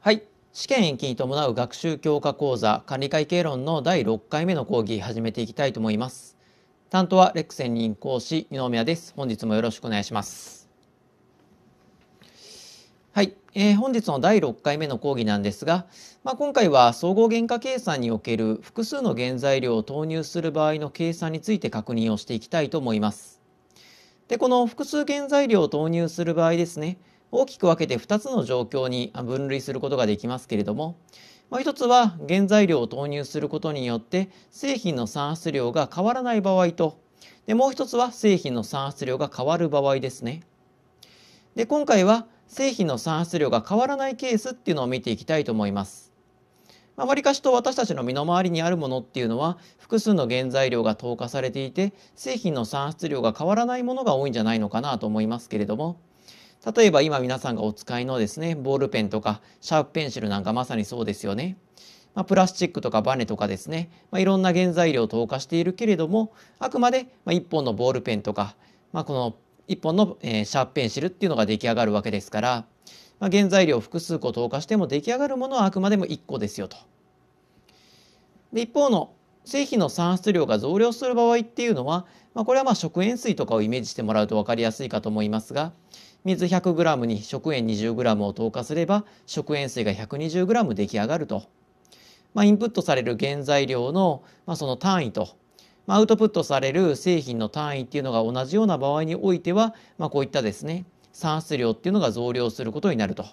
はい。試験延期に伴う学習強化講座管理会計論の第6回目の講義始めていきたいと思います。担当はレックン任講師二宮です。本日もよろしくお願いします。はい。えー、本日の第6回目の講義なんですが、まあ、今回は総合原価計算における複数の原材料を投入する場合の計算について確認をしていきたいと思います。で、この複数原材料を投入する場合ですね、大きく分けて2つの状況に分類することができますけれども、まあ、1つは原材料を投入することによって製品の産出量が変わらない場合とでもう1つは製品の産出量が変わる場合ですね。で今回は製品の産出量が変わらないケースっていうのを見ていきたいと思います。まあ、かしと私たちの身の回りにあるものっていうのは複数の原材料が投下されていて製品の産出量が変わらないものが多いんじゃないのかなと思いますけれども例えば今皆さんがお使いのですね、ボールペンとかシャープペンシルなんかまさにそうですよね。まあ、プラスチックとかバネとかですね、まあ、いろんな原材料を投下しているけれども、あくまでま1本のボールペンとか、まあ、この1本の、えシャープペンシルっていうのが出来上がるわけですから、ま原材料複数個投下しても出来上がるものはあくまでも1個ですよと。で一方の製品の産出量が増量する場合っていうのは、まあ、これはま食塩水とかをイメージしてもらうと分かりやすいかと思いますが水 100g に食塩 20g を投下すれば食塩水が 120g 出来上がると、まあ、インプットされる原材料の、まその単位と、まアウトプットされる製品の単位っていうのが同じような場合においては、まこういったですね産出量っていうのが増量することになると。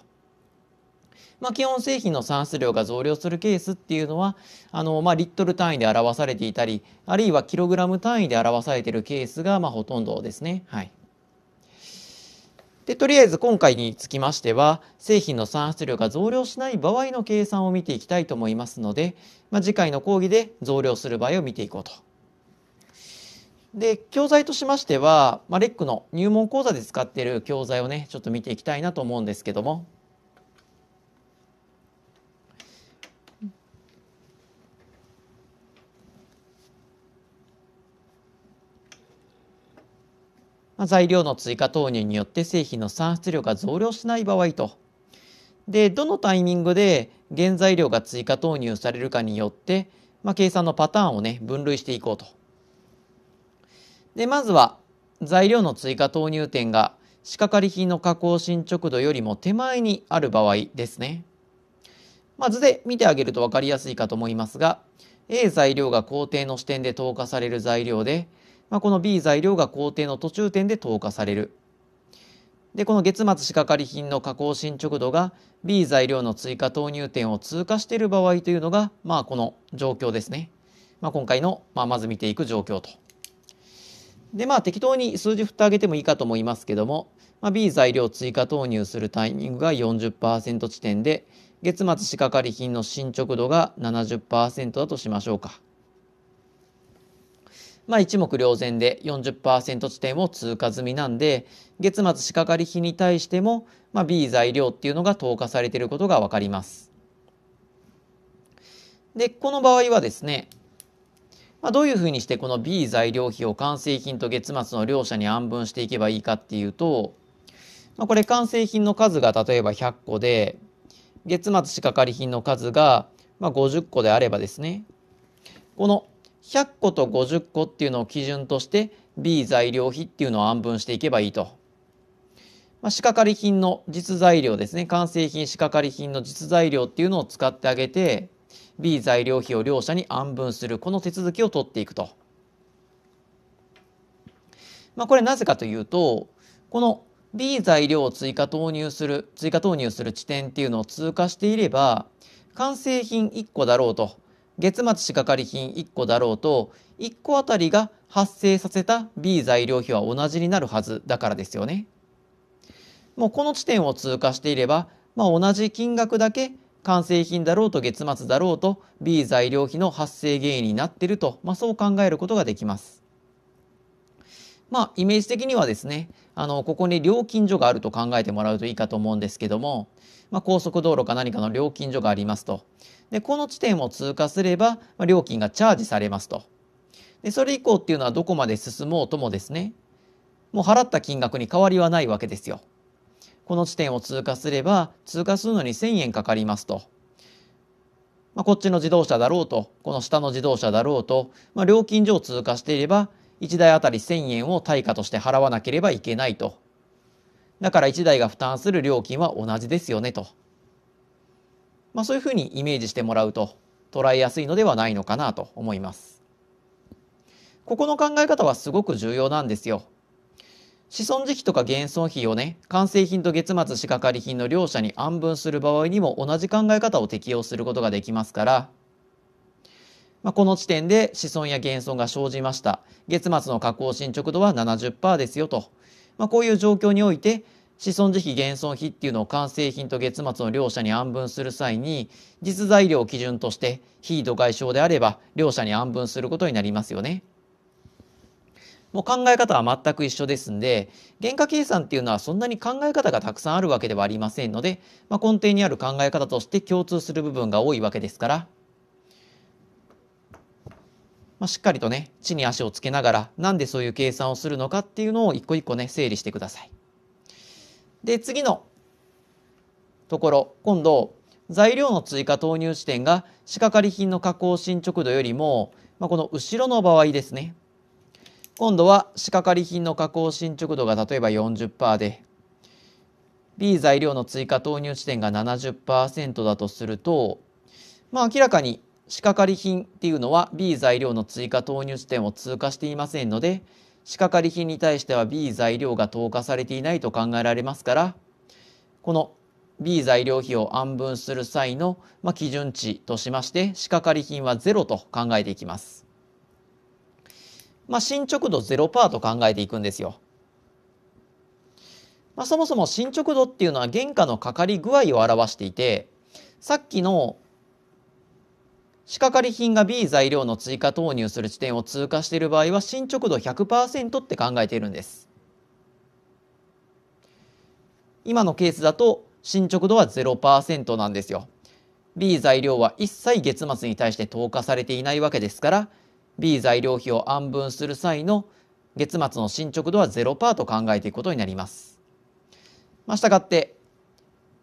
まあ、基本製品の算出量が増量するケースっていうのはあの、まあ、リットル単位で表されていたりあるいはキログラム単位で表されているケースが、まあ、ほとんどですね。はいでとりあえず今回につきましては製品の算出量が増量しない場合の計算を見ていきたいと思いますので、まあ、次回の講義で増量する場合を見ていこうと。で教材としましては、まあ、レックの入門講座で使っている教材をねちょっと見ていきたいなと思うんですけどもま材料の追加投入によって製品の産出量が増量しない場合とでどのタイミングで原材料が追加投入されるかによって、まあ、計算のパターンをね分類していこうと。でまずは材料の追加投入点が仕掛かり品の加工進捗度よりも手前にある場合ですね。まあ、図で見てあげると分かりやすいかと思いますが A 材料が工程の視点で投下される材料で、まあ、この B 材料が工程の途中点で投下される。で、この月末仕掛かり品の加工進捗度が B 材料の追加投入点を通過している場合というのが、まあ、この状況ですね。まあ、今回の、まあ、まず見ていく状況と。で、まあ、適当に数字振ってあげてもいいかと思いますけども、まあ、B 材料追加投入するタイミングが40%地点で、月末仕掛かり品の進捗度が70%だとしましょうか。まあ、一目瞭然で40%地点を通過済みなんで月末仕掛かり費に対しても、まあ、B 材料っていうのが投下されていることが分かります。でこの場合はですね、まあ、どういうふうにしてこの B 材料費を完成品と月末の両者に案分していけばいいかっていうと、まあ、これ完成品の数が例えば100個で月末仕掛かり品の数が、まあ、50個であればですねこの100個と50個っていうのを基準として B 材料費っていうのを安分していけばいいと。まあ、仕掛かり品の実材料ですね完成品仕掛かり品の実材料っていうのを使ってあげて B 材料費を両者に安分するこの手続きを取っていくと。まあ、これなぜかというとこの B 材料を追加投入する追加投入する地点っていうのを通過していれば完成品1個だろうと月末仕掛かり品1個だろうと1個あたりが発生させた B 材料費は同じになるはずだからですよね。もうこの地点を通過していれば、まあ、同じ金額だけ完成品だろうと月末だろうと B 材料費の発生原因になってると、まあ、そう考えることができます。まあイメージ的にはですねあのここに料金所があると考えてもらうといいかと思うんですけども、まあ、高速道路か何かの料金所がありますとでこの地点を通過すれば、まあ、料金がチャージされますとでそれ以降っていうのはどこまで進もうともですねもう払った金額に変わりはないわけですよ。この地点を通過すれば通過するのに1,000円かかりますと。まあ、こっちの自動車だろうとこの下の自動車だろうと、まあ、料金所を通過していれば1台あたり1000円を対価として払わなければいけないと。だから1台が負担する料金は同じですよねと。まあそういうふうにイメージしてもらうと捉えやすいのではないのかなと思います。ここの考え方はすごく重要なんですよ。子孫時期とか減損費をね、完成品と月末仕掛かり品の両者に安分する場合にも同じ考え方を適用することができますから、まあ、この地点で子孫や減損が生じました。月末の加工進捗度は70%ですよと。まあ、こういう状況において、子孫時期減損費っていうのを完成品と月末の両者に安分する際に、実材料を基準として非度外傷であれば両者に案分することになりますよね。もう考え方は全く一緒ですんで、原価計算っていうのはそんなに考え方がたくさんあるわけではありませんので、まあ、根底にある考え方として共通する部分が多いわけですから、まあ、しっかりとね、地に足をつけながら、なんでそういう計算をするのかっていうのを一個一個ね、整理してください。で、次のところ、今度、材料の追加投入地点が仕掛かり品の加工進捗度よりも、まあ、この後ろの場合ですね。今度は仕掛かり品の加工進捗度が例えば40%で、B 材料の追加投入地点が70%だとすると、まあ、明らかに仕掛かり品っていうのは B 材料の追加投入地点を通過していませんので仕掛かり品に対しては B 材料が投下されていないと考えられますからこの B 材料費を暗分する際の、まあ、基準値としまして仕掛かり品はゼロと考えていきます。まあ、進捗度ゼロパーと考えていくんですよ。まあ、そもそも進捗度っていうのは原価のかかり具合を表していてさっきの仕掛かり品が B 材料の追加投入する地点を通過している場合は進捗度100%って考えているんです今のケースだと進捗度は0%なんですよ B 材料は一切月末に対して投下されていないわけですから B 材料費を安分する際の月末の進捗度は0%と考えていくことになります。まあ、したがって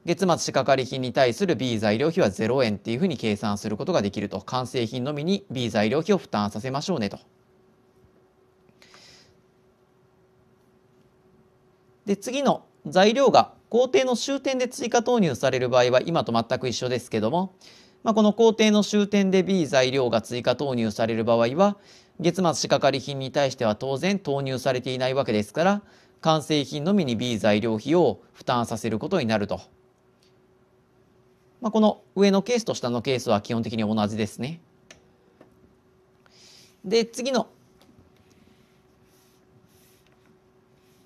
月末仕掛かり品に対する B 材料費は0円っていうふうに計算することができると完成品のみに B 材料費を負担させましょうねと。で次の材料が工程の終点で追加投入される場合は今と全く一緒ですけども、まあ、この工程の終点で B 材料が追加投入される場合は月末仕掛かり品に対しては当然投入されていないわけですから完成品のみに B 材料費を負担させることになるとまあ、この上のケースと下のケースは基本的に同じですね。で次の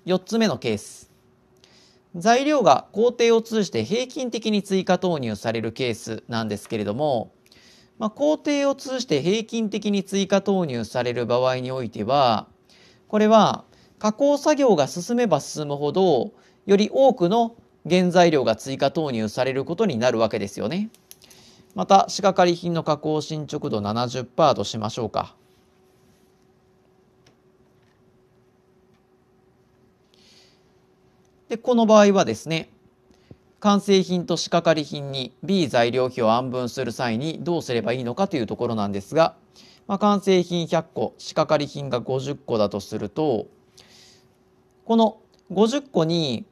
4つ目のケース材料が工程を通じて平均的に追加投入されるケースなんですけれども、まあ、工程を通じて平均的に追加投入される場合においてはこれは加工作業が進めば進むほどより多くの原材料が追加投入されることになるわけですよね。また仕掛かり品の加工進捗度70%としましょうか。でこの場合はですね完成品と仕掛かり品に B 材料費を安分する際にどうすればいいのかというところなんですが、まあ、完成品100個仕掛かり品が50個だとするとこの50個に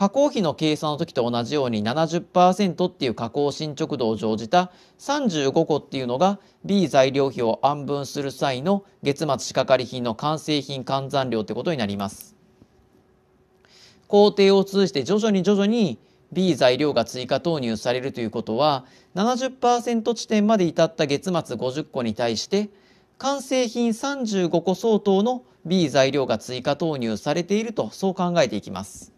加工費の計算の時と同じように70%っていう加工進捗度を乗じた35個っていうのが B 材料費を暗分する際の月末仕掛かり品の完成品換算量ってことになります。工程を通じて徐々に徐々に B 材料が追加投入されるということは70%地点まで至った月末50個に対して完成品35個相当の B 材料が追加投入されているとそう考えていきます。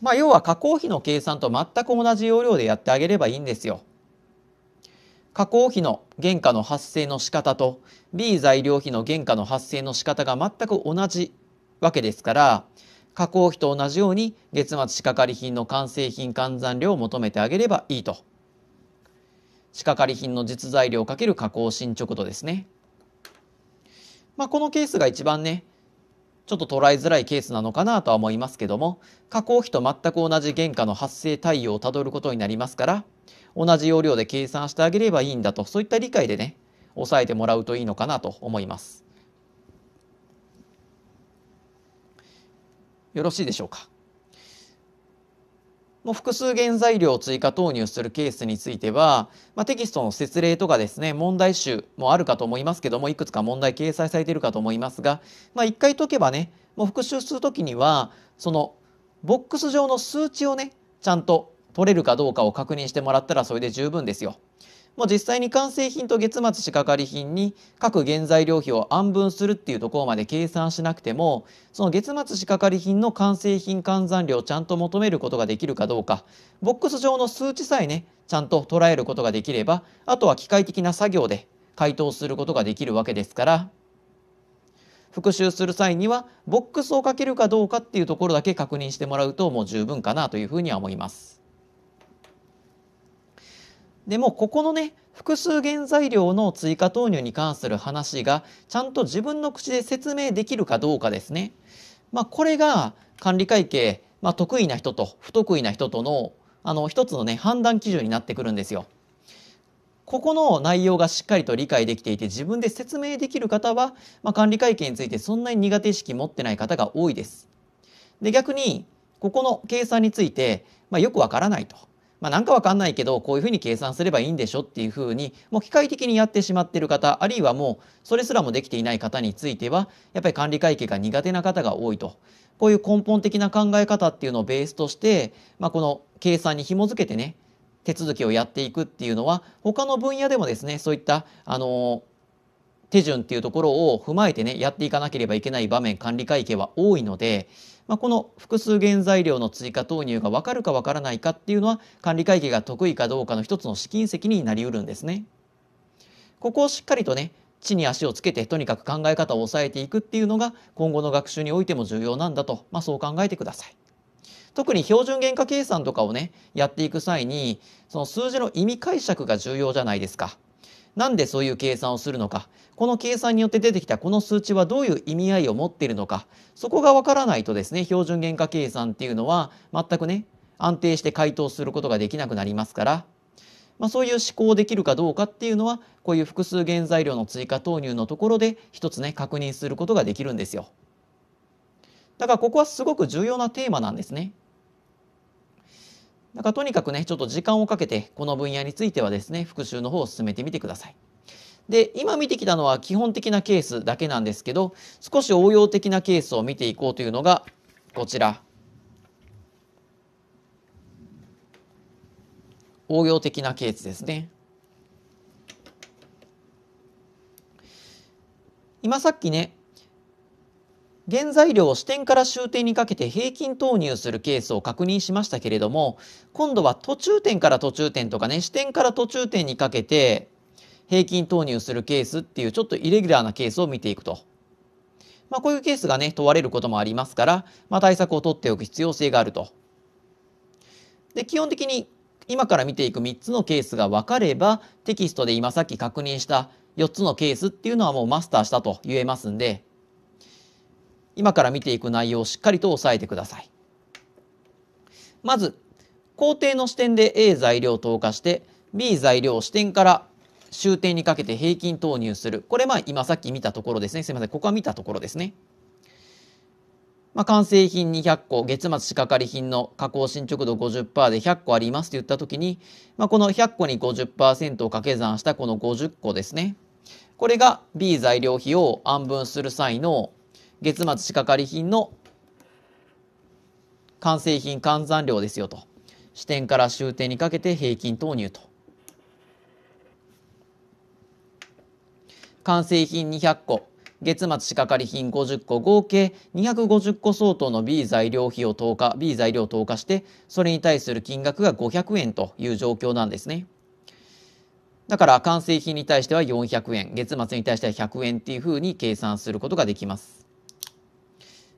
まあ、要は加工費の計算と全く同じ要領でやってあげればいいんですよ。加工費の原価の発生の仕方と B 材料費の原価の発生の仕方が全く同じわけですから加工費と同じように月末仕掛かり品の完成品換算量を求めてあげればいいと仕掛かり品の実材料かける加工進捗度ですね。まあ、このケースが一番ねちょっと捉えづらいケースなのかなとは思いますけども加工費と全く同じ原価の発生対応をたどることになりますから同じ要領で計算してあげればいいんだとそういった理解でね抑えてもらうといいのかなと思います。よろしいでしょうか。もう複数原材料を追加投入するケースについては、まあ、テキストの説例とかですね問題集もあるかと思いますけどもいくつか問題掲載されているかと思いますが、まあ、1回解けばねもう復習する時にはそのボックス上の数値をねちゃんと取れるかどうかを確認してもらったらそれで十分ですよ。もう実際に完成品と月末仕掛かり品に各原材料費を安分するっていうところまで計算しなくてもその月末仕掛かり品の完成品換算量をちゃんと求めることができるかどうかボックス上の数値さえねちゃんと捉えることができればあとは機械的な作業で回答することができるわけですから復習する際にはボックスをかけるかどうかっていうところだけ確認してもらうともう十分かなというふうには思います。でもここのね複数原材料の追加投入に関する話がちゃんと自分の口で説明できるかどうかですね。まあ、これが管理会計、まあ、得意な人と不得意な人とのあの一つのね判断基準になってくるんですよ。ここの内容がしっかりと理解できていて自分で説明できる方は、まあ、管理会計についてそんなに苦手意識持ってない方が多いです。で逆にここの計算について、まあ、よくわからないと。まあ、なんかわかんないけどこういうふうに計算すればいいんでしょっていうふうにもう機械的にやってしまってる方あるいはもうそれすらもできていない方についてはやっぱり管理会計が苦手な方が多いとこういう根本的な考え方っていうのをベースとして、まあ、この計算に紐付けてね手続きをやっていくっていうのは他の分野でもですねそういったあのー手順っていうところを踏まえてねやっていかなければいけない場面管理会計は多いので、まあ、この複数原材料の追加投入が分かるか分からないかっていうのは管理会計が得意かどうかの一つの試金石になりうるんですね。ここをしっかりとね地に足をつけてとにかく考え方を抑えていくっていうのが今後の学習においても重要なんだと、まあ、そう考えてください。特に標準原価計算とかをねやっていく際にその数字の意味解釈が重要じゃないですか。なんでそういう計算をするのか、この計算によって出てきたこの数値はどういう意味合いを持っているのか、そこがわからないとですね、標準原価計算っていうのは全くね、安定して回答することができなくなりますから、まあ、そういう思考できるかどうかっていうのは、こういう複数原材料の追加投入のところで一つね、確認することができるんですよ。だからここはすごく重要なテーマなんですね。だからとにかくね、ちょっと時間をかけて、この分野についてはですね、復習の方を進めてみてください。で、今見てきたのは基本的なケースだけなんですけど、少し応用的なケースを見ていこうというのが、こちら。応用的なケースですね。今さっきね、原材料を支店から終点にかけて平均投入するケースを確認しましたけれども今度は途中点から途中点とかね支店から途中点にかけて平均投入するケースっていうちょっとイレギュラーなケースを見ていくと。まあ、こういうケースがね問われることもありますから、まあ、対策を取っておく必要性があると。で基本的に今から見ていく3つのケースが分かればテキストで今さっき確認した4つのケースっていうのはもうマスターしたと言えますんで今から見ていく内容をしっかりと押さえてください。まず、工程の視点で A 材料を投下して B 材料視点から終点にかけて平均投入する。これまあ今さっき見たところですね。すいません。ここは見たところですね。まあ、完成品200個、月末仕掛かり品の加工進捗度50%で100個ありますと言ったときに、まあ、この100個に50%を掛け算したこの50個ですね。これが B 材料費を暗分する際の月末仕掛かり品の完成品換算量ですよと支店から終点にかけて平均投入と完成品200個月末仕掛り品50個合計250個相当の B 材料費を投下 B 材料を投下してそれに対する金額が500円という状況なんですねだから完成品に対しては400円月末に対しては100円っていうふうに計算することができます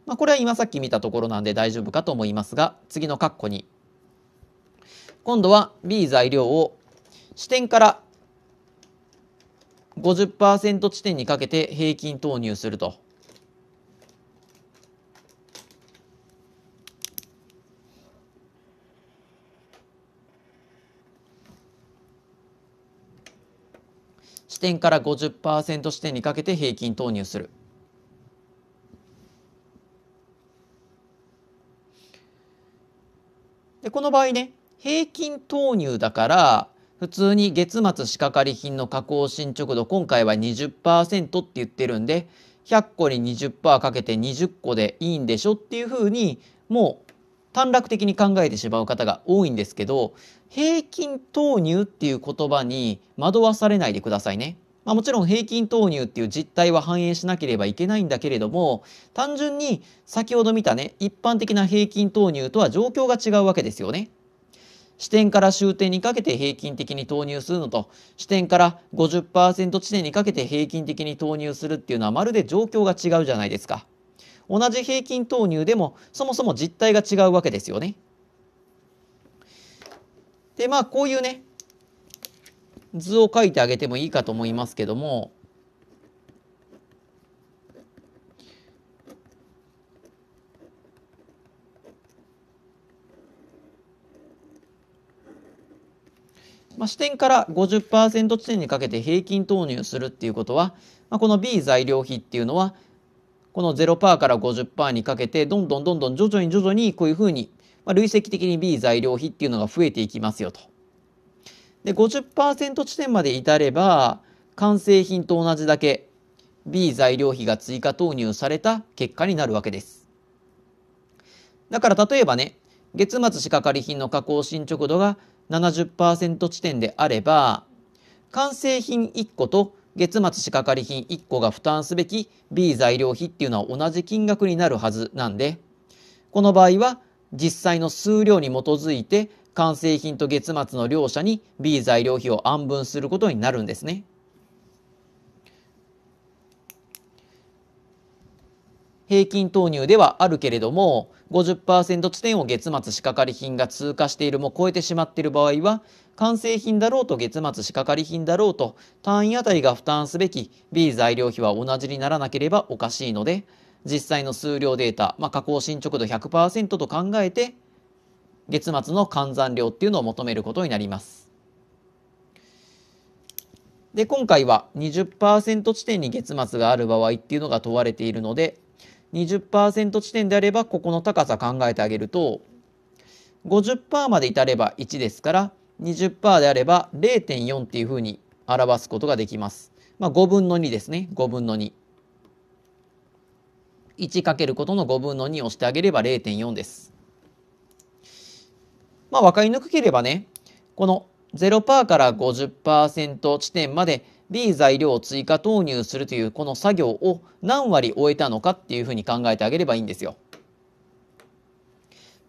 まあ、これは今さっき見たところなんで大丈夫かと思いますが、次の括弧に、今度は B 材料を支点から50%地点にかけて平均投入すると。支点から50%地点にかけて平均投入する。でこの場合ね平均投入だから普通に月末仕掛かり品の加工進捗度今回は20%って言ってるんで100個に20%かけて20個でいいんでしょっていうふうにもう短絡的に考えてしまう方が多いんですけど平均投入っていう言葉に惑わされないでくださいね。まあ、もちろん平均投入っていう実態は反映しなければいけないんだけれども単純に先ほど見たね一般的な平均投入とは状況が違うわけですよね。支点から終点にかけて平均的に投入するのと支点から50%地点にかけて平均的に投入するっていうのはまるで状況が違うじゃないですか。同じ平均投入でもそもそも実態が違うわけですよね。でまあこういうね図を書いてあげてもいいかと思いますけどもまあ、支点から50%地点にかけて平均投入するっていうことは、まあ、この B 材料費っていうのはこの0%から50%にかけてどんどんどんどん徐々に徐々にこういうふうに、まあ、累積的に B 材料費っていうのが増えていきますよと。で50%地点まで至れば完成品と同じだけ B 材料費が追加投入された結果になるわけです。だから例えばね月末仕掛かり品の加工進捗度が70%地点であれば完成品1個と月末仕掛かり品1個が負担すべき B 材料費っていうのは同じ金額になるはずなんでこの場合は実際の数量に基づいて完成品と月末の両者に B 材料費を案分することになるんですね。平均投入ではあるけれども50%地点を月末仕掛かり品が通過しているも超えてしまっている場合は完成品だろうと月末仕掛かり品だろうと単位あたりが負担すべき B 材料費は同じにならなければおかしいので実際の数量データ、まあ、加工進捗度100%と考えて月末の換算量っていうのを求めることになります。で今回は20%地点に月末がある場合っていうのが問われているので20%地点であればここの高さ考えてあげると50%まで至れば1ですから20%であれば0.4っていうふうに表すことができます。まあ、5分の2ですね5分の2。1かけることの5分の2をしてあげれば0.4です。まあ、分かりにくければね、この0%から50%地点まで B 材料を追加投入するというこの作業を何割終えたのかっていうふうに考えてあげればいいんですよ。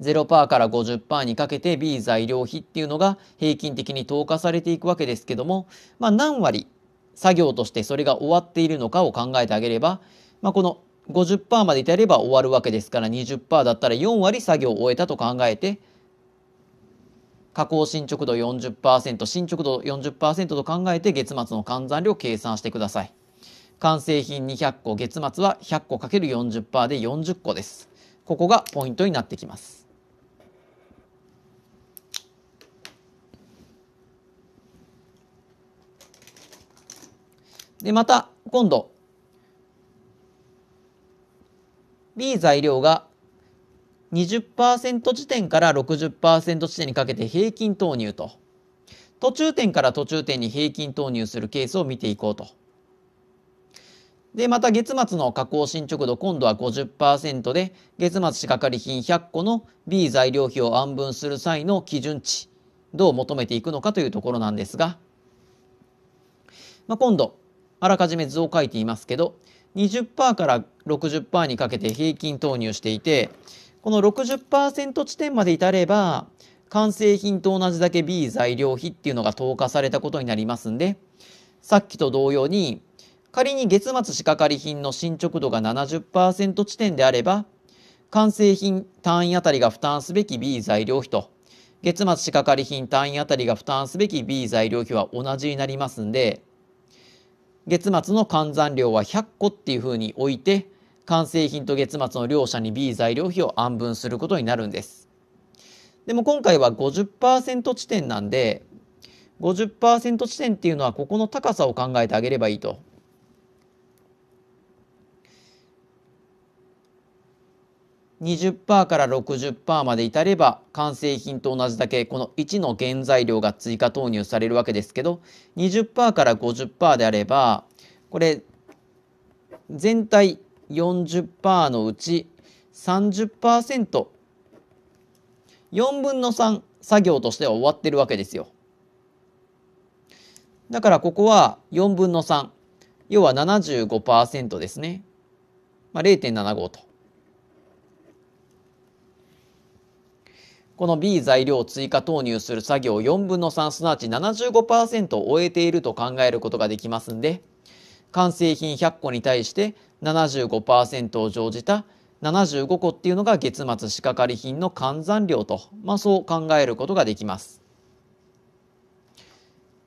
0%から50%にかけて B 材料費っていうのが平均的に投下されていくわけですけども、まあ、何割作業としてそれが終わっているのかを考えてあげれば、まあ、この50%まで至れば終わるわけですから20%だったら4割作業を終えたと考えて加工進捗度40%進捗度40%と考えて月末の換算量計算してください完成品200個月末は100個 ×40% で40個ですここがポイントになってきますでまた今度 B 材料が20%時点から60%地点にかけて平均投入と途中点から途中点に平均投入するケースを見ていこうと。でまた月末の加工進捗度今度は50%で月末仕掛かり品100個の B 材料費を安分する際の基準値どう求めていくのかというところなんですが、まあ、今度あらかじめ図を書いていますけど20%から60%にかけて平均投入していてこの60%地点まで至れば完成品と同じだけ B 材料費っていうのが投下されたことになりますんでさっきと同様に仮に月末仕掛かり品の進捗度が70%地点であれば完成品単位あたりが負担すべき B 材料費と月末仕掛かり品単位あたりが負担すべき B 材料費は同じになりますんで月末の換算量は100個っていうふうに置いて完成品と月末の両者に B 材料費を案分することになるんです。でも今回は50%地点なんで50%地点っていうのはここの高さを考えてあげればいいと。20%から60%まで至れば完成品と同じだけこの1の原材料が追加投入されるわけですけど20%から50%であればこれ全体40%のうち30%、4分の3作業としては終わってるわけですよ。だからここは4分の3、要は75%ですね。まあ、0.75と。この B 材料を追加投入する作業4分の3すなわち75%を終えていると考えることができますんで完成品100個に対して75%を乗じた75個っていうのが月末仕掛かり品の換算量と、まあ、そう考えることができます。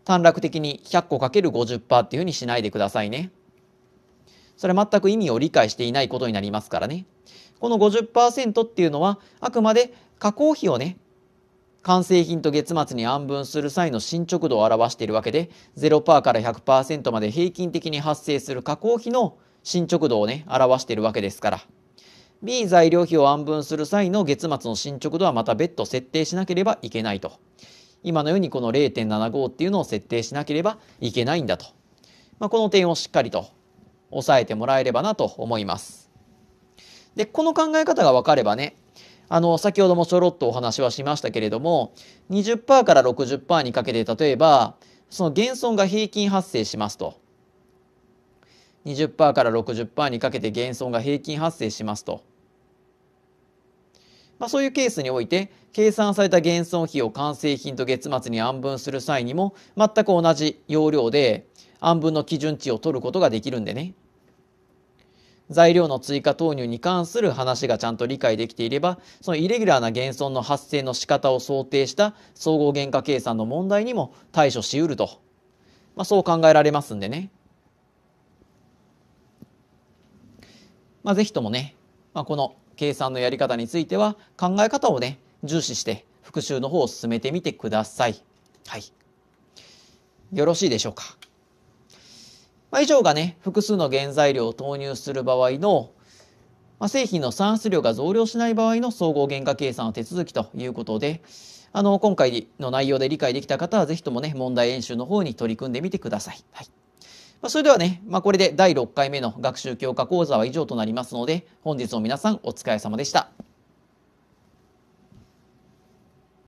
短絡的に100個 ×50% っていうふうにしないでくださいね。それ全く意味を理解していないことになりますからね。この50%っていうのはあくまで加工費をね完成品と月末に暗分する際の進捗度を表しているわけで0%から100%まで平均的に発生する加工費の進捗度をね表しているわけですから B 材料費を暗分する際の月末の進捗度はまた別途設定しなければいけないと今のようにこの0.75っていうのを設定しなければいけないんだと、まあ、この点をしっかりと押さえてもらえればなと思います。でこの考え方が分かればねあの先ほどもちょろっとお話はしましたけれども20%から60%にかけて例えばその減損が平均発生しますと20%から60%にかけて減損が平均発生しますと、まあ、そういうケースにおいて計算された減損費を完成品と月末に案分する際にも全く同じ要領で案分の基準値を取ることができるんでね材料の追加投入に関する話がちゃんと理解できていればそのイレギュラーな減損の発生の仕方を想定した総合原価計算の問題にも対処しうると、まあ、そう考えられますんでね、まあ、是非ともね、まあ、この計算のやり方については考え方をね重視して復習の方を進めてみてください。はい、よろしいでしょうか。まあ、以上がね、複数の原材料を投入する場合の、まあ、製品の算出量が増量しない場合の総合原価計算の手続きということで、あの、今回の内容で理解できた方は、ぜひともね、問題演習の方に取り組んでみてください。はい。まあ、それではね、まあ、これで第6回目の学習強化講座は以上となりますので、本日も皆さんお疲れ様でした。